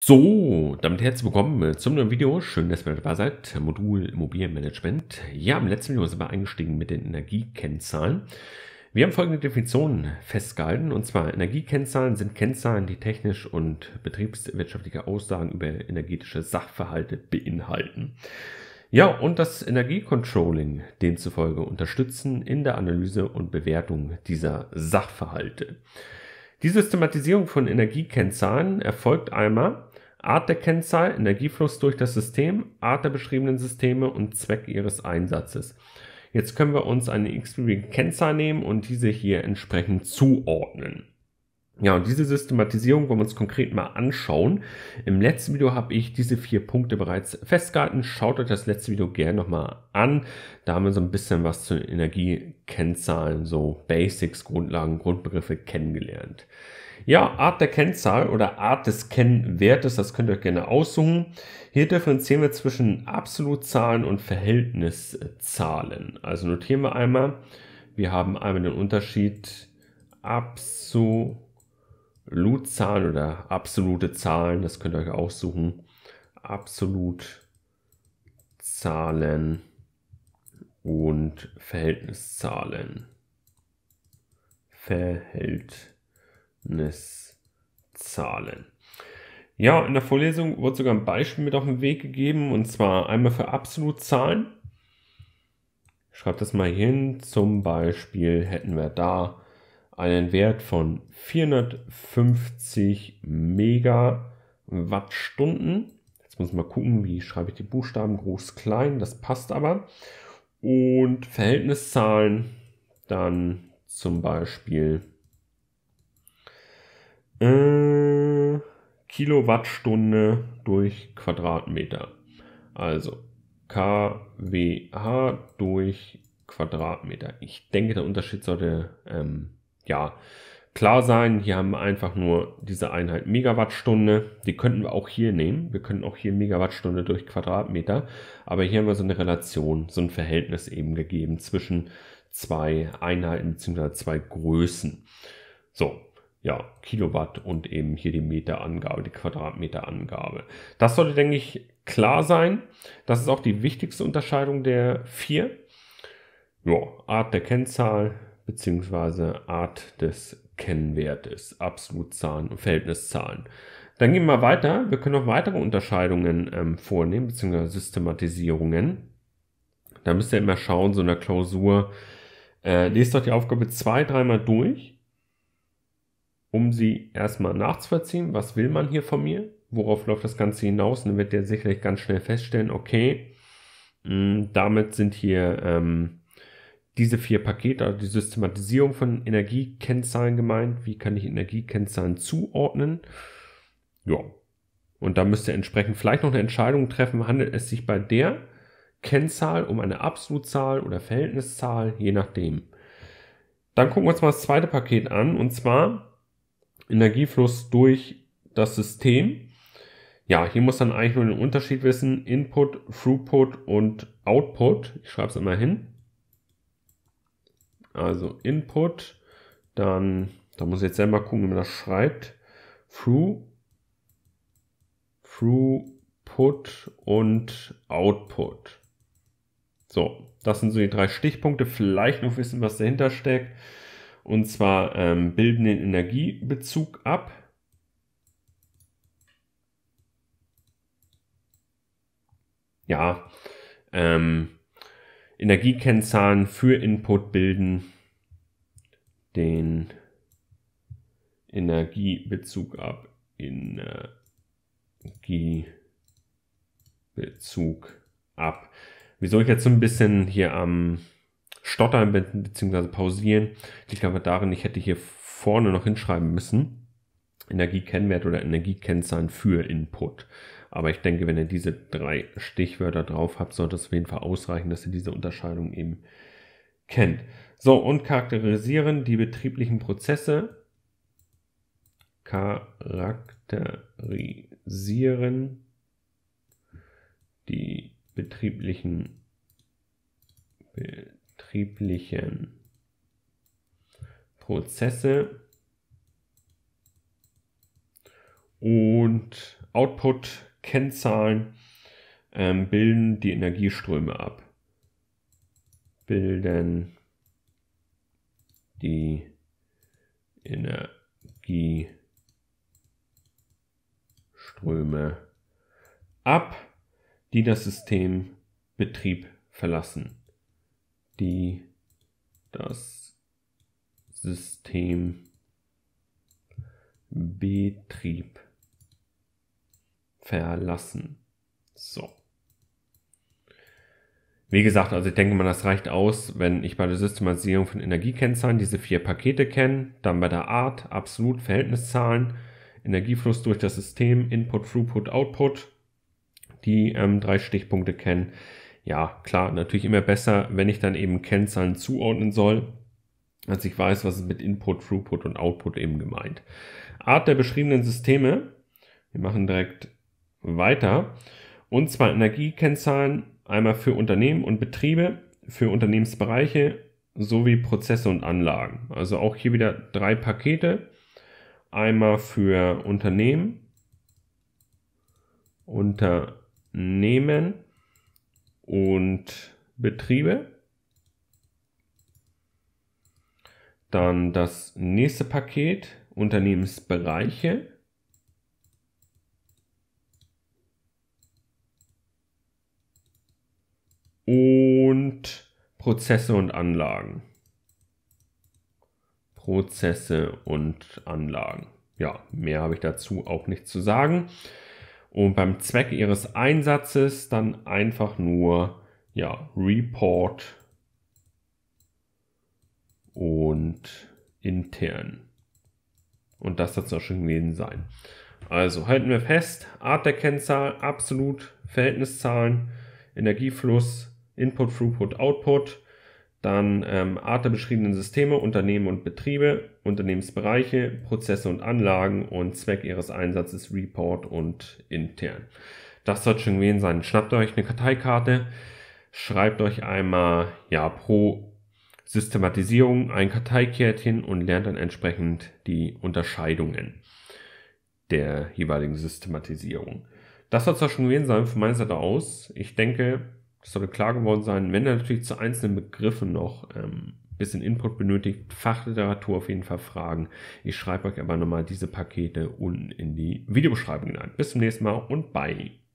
So, damit herzlich willkommen äh, zum neuen Video. Schön, dass ihr dabei seid. Modul Immobilienmanagement. Ja, im letzten Video sind wir eingestiegen mit den Energiekennzahlen. Wir haben folgende Definition festgehalten, und zwar Energiekennzahlen sind Kennzahlen, die technisch und betriebswirtschaftliche Aussagen über energetische Sachverhalte beinhalten. Ja, und das Energiecontrolling demzufolge unterstützen in der Analyse und Bewertung dieser Sachverhalte. Die Systematisierung von Energiekennzahlen erfolgt einmal Art der Kennzahl, Energiefluss durch das System, Art der beschriebenen Systeme und Zweck ihres Einsatzes. Jetzt können wir uns eine x-beliebige Kennzahl nehmen und diese hier entsprechend zuordnen. Ja, und diese Systematisierung wollen wir uns konkret mal anschauen. Im letzten Video habe ich diese vier Punkte bereits festgehalten. Schaut euch das letzte Video gerne nochmal an. Da haben wir so ein bisschen was zu Energiekennzahlen, so Basics, Grundlagen, Grundbegriffe kennengelernt. Ja, Art der Kennzahl oder Art des Kennwertes, das könnt ihr euch gerne aussuchen. Hier differenzieren wir zwischen Absolutzahlen und Verhältniszahlen. Also notieren wir einmal, wir haben einmal den Unterschied Absolutzahlen oder absolute Zahlen, das könnt ihr euch aussuchen. Absolutzahlen und Verhältniszahlen. Verhältniszahlen. Ergebniszahlen. Ja, in der Vorlesung wurde sogar ein Beispiel mit auf den Weg gegeben und zwar einmal für Absolutzahlen. Ich schreibe das mal hin. Zum Beispiel hätten wir da einen Wert von 450 Megawattstunden. Jetzt muss man gucken, wie schreibe ich die Buchstaben groß, klein. Das passt aber. Und Verhältniszahlen dann zum Beispiel äh, Kilowattstunde durch Quadratmeter. Also kWh durch Quadratmeter. Ich denke, der Unterschied sollte ähm, ja klar sein. Hier haben wir einfach nur diese Einheit Megawattstunde. Die könnten wir auch hier nehmen. Wir könnten auch hier Megawattstunde durch Quadratmeter. Aber hier haben wir so eine Relation, so ein Verhältnis eben gegeben zwischen zwei Einheiten bzw. zwei Größen. So, ja, Kilowatt und eben hier die Meterangabe, die Quadratmeterangabe. Das sollte, denke ich, klar sein. Das ist auch die wichtigste Unterscheidung der vier. Ja, Art der Kennzahl beziehungsweise Art des Kennwertes, Absolutzahlen und Verhältniszahlen. Dann gehen wir weiter. Wir können noch weitere Unterscheidungen ähm, vornehmen, beziehungsweise Systematisierungen. Da müsst ihr immer schauen, so in der Klausur. Äh, lest doch die Aufgabe zwei, dreimal durch um sie erstmal nachzuvollziehen, was will man hier von mir, worauf läuft das Ganze hinaus, dann wird der sicherlich ganz schnell feststellen, okay, mm, damit sind hier ähm, diese vier Pakete, also die Systematisierung von Energiekennzahlen gemeint, wie kann ich Energiekennzahlen zuordnen. Ja, und da müsste entsprechend vielleicht noch eine Entscheidung treffen, handelt es sich bei der Kennzahl um eine Absolutzahl oder Verhältniszahl, je nachdem. Dann gucken wir uns mal das zweite Paket an, und zwar Energiefluss durch das System. Ja, hier muss dann eigentlich nur den Unterschied wissen, Input, Throughput und Output. Ich schreibe es immer hin. Also Input, dann, da muss ich jetzt selber gucken, wie man das schreibt. Through, Throughput und Output. So, das sind so die drei Stichpunkte. Vielleicht noch wissen, was dahinter steckt und zwar ähm, bilden den Energiebezug ab. Ja, ähm, Energiekennzahlen für Input bilden den Energiebezug ab. Energiebezug ab. Wieso ich jetzt so ein bisschen hier am ähm, Stottern bzw. Pausieren liegt aber darin, ich hätte hier vorne noch hinschreiben müssen, Energiekennwert oder Energiekennzahlen für Input. Aber ich denke, wenn ihr diese drei Stichwörter drauf habt, sollte es auf jeden Fall ausreichen, dass ihr diese Unterscheidung eben kennt. So, und charakterisieren die betrieblichen Prozesse. Charakterisieren die betrieblichen Prozesse betrieblichen Prozesse und Output-Kennzahlen ähm, bilden die Energieströme ab. Bilden die Energieströme ab, die das System Betrieb verlassen die das System Betrieb verlassen. So. Wie gesagt, also ich denke mal, das reicht aus, wenn ich bei der Systematisierung von Energiekennzahlen diese vier Pakete kenne, dann bei der Art, absolut Verhältniszahlen, Energiefluss durch das System, Input, Throughput, Output, die ähm, drei Stichpunkte kennen, ja, klar, natürlich immer besser, wenn ich dann eben Kennzahlen zuordnen soll, als ich weiß, was ist mit Input, Throughput und Output eben gemeint. Art der beschriebenen Systeme. Wir machen direkt weiter. Und zwar Energiekennzahlen einmal für Unternehmen und Betriebe, für Unternehmensbereiche sowie Prozesse und Anlagen. Also auch hier wieder drei Pakete. Einmal für Unternehmen, Unternehmen und Betriebe. Dann das nächste Paket Unternehmensbereiche. Und Prozesse und Anlagen. Prozesse und Anlagen. Ja, mehr habe ich dazu auch nicht zu sagen und beim Zweck ihres Einsatzes dann einfach nur ja, Report und intern. Und das dazu schon gewesen sein. Also halten wir fest, Art der Kennzahl, absolut, Verhältniszahlen, Energiefluss, Input, Throughput, Output. Dann ähm, Art der beschriebenen Systeme, Unternehmen und Betriebe, Unternehmensbereiche, Prozesse und Anlagen und Zweck ihres Einsatzes, Report und intern. Das sollte schon gewesen sein. Schnappt euch eine Karteikarte, schreibt euch einmal ja pro Systematisierung ein Karteikärtchen und lernt dann entsprechend die Unterscheidungen der jeweiligen Systematisierung. Das soll es schon gewesen sein von meiner Seite aus. Ich denke, das sollte klar geworden sein. Wenn er natürlich zu einzelnen Begriffen noch ähm, bisschen Input benötigt, Fachliteratur auf jeden Fall fragen. Ich schreibe euch aber nochmal diese Pakete unten in die Videobeschreibung hinein. Bis zum nächsten Mal und bye.